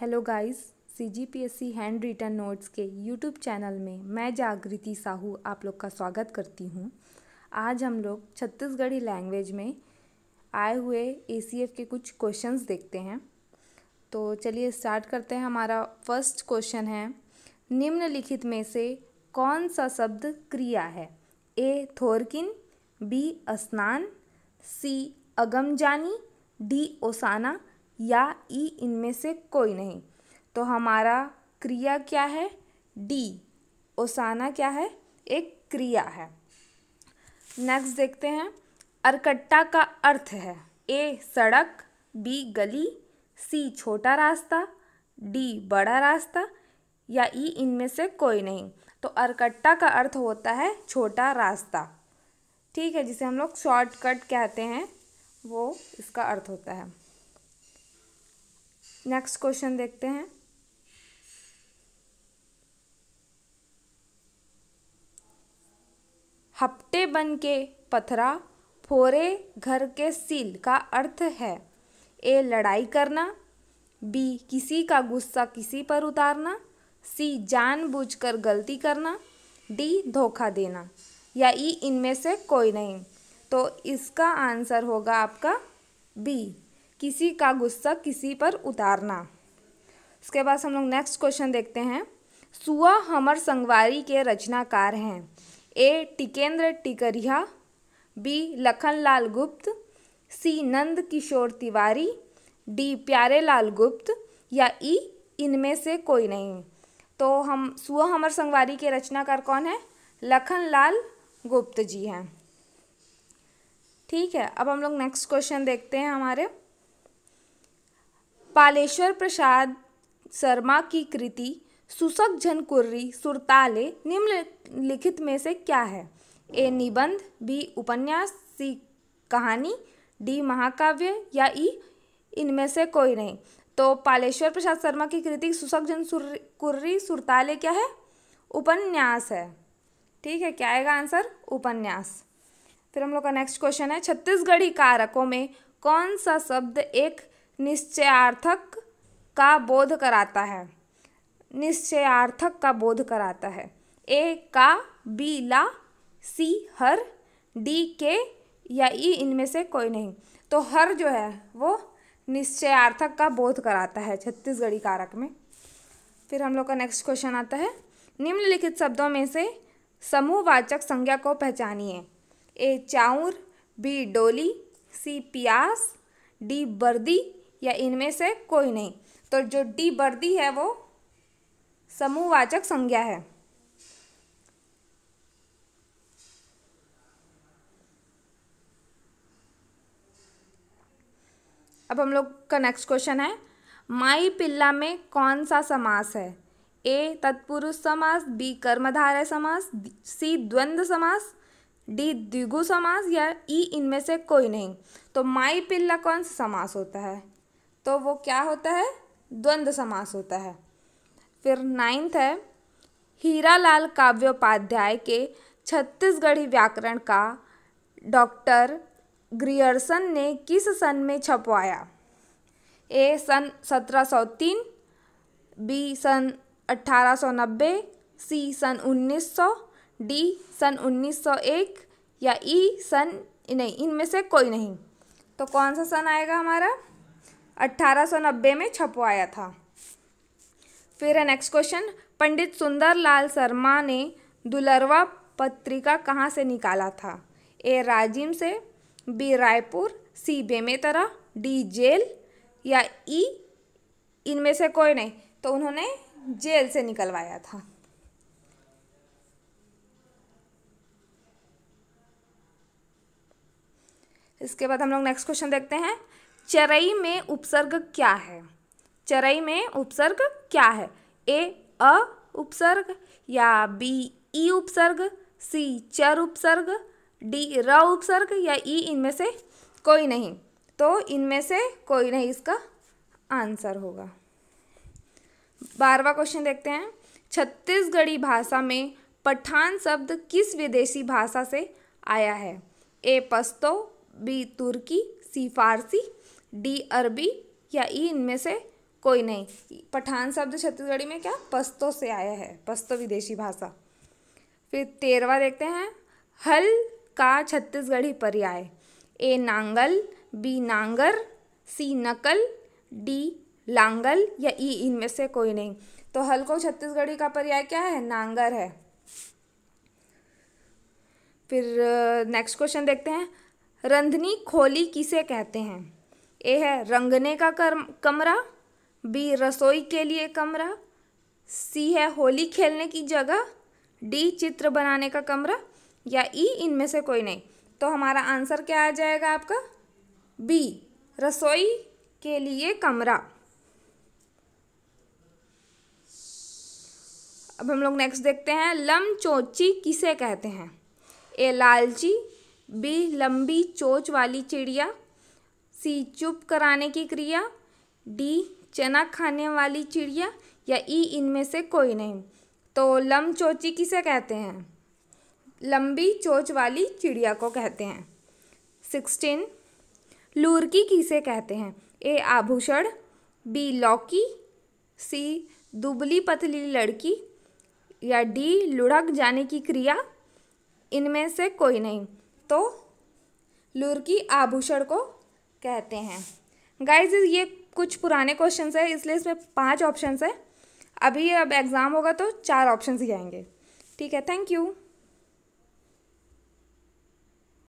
hello guys C G P S C hand written notes के YouTube channel में मैं जागृति साहू आप लोग का स्वागत करती हूँ आज हम लोग छत्तीसगढ़ी लैंग्वेज में आए हुए ए सी एफ के कुछ क्वेश्चंस देखते हैं तो चलिए स्टार्ट करते हैं हमारा फर्स्ट क्वेश्चन है निम्नलिखित में से कौन सा शब्द क्रिया है ए थोरकिन बी स्नान सी अगमजानी डी ओसाना या ई इनमें से कोई नहीं तो हमारा क्रिया क्या है डी ओसाना क्या है एक क्रिया है नेक्स्ट देखते हैं अरकट्टा का अर्थ है ए सड़क बी गली सी छोटा रास्ता डी बड़ा रास्ता या ई इनमें से कोई नहीं तो अरकट्टा का अर्थ होता है छोटा रास्ता ठीक है जिसे हम लोग शॉर्टकट कहते हैं वो इसका अर्थ होता है नेक्स्ट क्वेश्चन देखते हैं हप्ते बन के पथरा फोरे घर के सील का अर्थ है ए लड़ाई करना बी किसी का गुस्सा किसी पर उतारना सी जानबूझकर गलती करना डी धोखा देना या ई इनमें से कोई नहीं तो इसका आंसर होगा आपका बी किसी का गुस्सा किसी पर उतारना उसके बाद हम लोग नेक्स्ट क्वेश्चन देखते हैं सुआ हमर संगवारी के रचनाकार हैं A Tikendra Tikariya B Lakhanlal Gupt C Nand Kishore Tiwari D प्यारे लाल गुप्त या ई इनमें से कोई नहीं तो हम सुआ हमर संगवारी के रचनाकार कौन है लखनलाल गुप्त जी हैं ठीक है अब हम लोग नेक्स्ट क्वेश्चन देखते हैं हमारे पालेश्वर प्रसाद शर्मा की कृति सुसक झनकुर्री सुरताले निम्नलिखित में से क्या है ए निबंध बी उपन्यास सी कहानी डी महाकाव्य या ई इनमें से कोई नहीं तो पालेश्वर प्रसाद शर्मा की कृति सुसक जन कुर्री सुरताले क्या है उपन्यास है ठीक है क्या आएगा आंसर उपन्यास फिर हम लोग का नेक्स्ट क्वेश्चन है छत्तीसगढ़ी कारकों में कौन सा शब्द एक निश्चयार्थक का बोध कराता है निश्चयार्थक का बोध कराता है ए का बी ला सी हर डी के या ई इनमें से कोई नहीं तो हर जो है वो निश्चयार्थक का बोध कराता है छत्तीसगढ़ी कारक में फिर हम लोग का नेक्स्ट क्वेश्चन आता है निम्नलिखित शब्दों में से समूहवाचक संज्ञा को पहचानिए ए चाऊर बी डोली सी प्यास डी बर्दी या इनमें से कोई नहीं तो जो डी बर्दी है वो समूहवाचक संज्ञा है अब हम लोग का नेक्स्ट क्वेश्चन है माई पिल्ला में कौन सा समास है ए तत्पुरुष समास बी कर्मधारय समास सी द्वंद्व समास डी द्विगु समास या ई इनमें से कोई नहीं तो माई पिल्ला कौन सा समास होता है तो वो क्या होता है द्वंद्व समास होता है फिर नाइन्थ है हीरा लाल काव्योपाध्याय के छत्तीसगढ़ी व्याकरण का डॉक्टर ग्रियर्सन ने किस सन में छपवाया ए सन 1703 बी सन 1890 सी सन 1900 डी सन 1901 या ई e, सन नहीं इनमें से कोई नहीं तो कौन सा सन आएगा हमारा 1890 में छपवाया था फिर है नेक्स्ट क्वेश्चन पंडित सुंदरलाल शर्मा ने दुलरवा पत्रिका कहाँ से निकाला था ए राजिम से B Raipur C Bemetara D jail या ई इनमें से कोई नहीं तो उन्होंने जेल से निकलवाया था इसके बाद हम लोग नेक्स्ट क्वेश्चन देखते हैं चरई में उपसर्ग क्या है चरई में उपसर्ग क्या है ए अ उपसर्ग या बी ई उपसर्ग सी चर उपसर्ग डी र उपसर्ग या ई इनमें से कोई नहीं तो इनमें से कोई नहीं इसका आंसर होगा बारवा क्वेश्चन देखते हैं छत्तीसगढ़ी भाषा में पठान शब्द किस विदेशी भाषा से आया है ए पस्तो बी तुर्की सी फारसी डी अरबी या ई इनमें से कोई नहीं पठान शब्द छत्तीसगढ़ी में क्या पस्तो से आया है पस्तो विदेशी भाषा फिर तेरवा देखते हैं हल का छत्तीसगढ़ी पर्याय ए नांगल बी नांगर सी नकल डी लांगल या ई इनमें से कोई नहीं तो हल को छत्तीसगढ़ी का पर्याय क्या है नांगर है फिर नेक्स्ट क्वेश्चन देखते हैं रंधनी खोली किसे कहते हैं ए है रंगने का कर्म कमरा बी रसोई के लिए कमरा सी है होली खेलने की जगह डी चित्र बनाने का कमरा या ई इनमें से कोई नहीं तो हमारा आंसर क्या आ जाएगा आपका बी रसोई के लिए कमरा अब हम लोग नेक्स्ट देखते हैं लम चोची किसे कहते हैं ए लालची बी लंबी चोच वाली चिड़िया सी चुप कराने की क्रिया डी चना खाने वाली चिड़िया या ई इनमें से कोई नहीं तो लम चोची किसे कहते हैं लंबी चोच वाली चिड़िया को कहते हैं सिक्सटीन लूरकी किसे कहते हैं ए आभूषण बी लौकी सी दुबली पतली लड़की या डी लुढ़क जाने की क्रिया इनमें से कोई नहीं तो लुरकी आभूषण को कहते हैं गाइज ये कुछ पुराने क्वेश्चन है इसलिए इसमें पाँच ऑप्शन है अभी अब एग्ज़ाम होगा तो चार ऑप्शन ही आएंगे ठीक है थैंक यू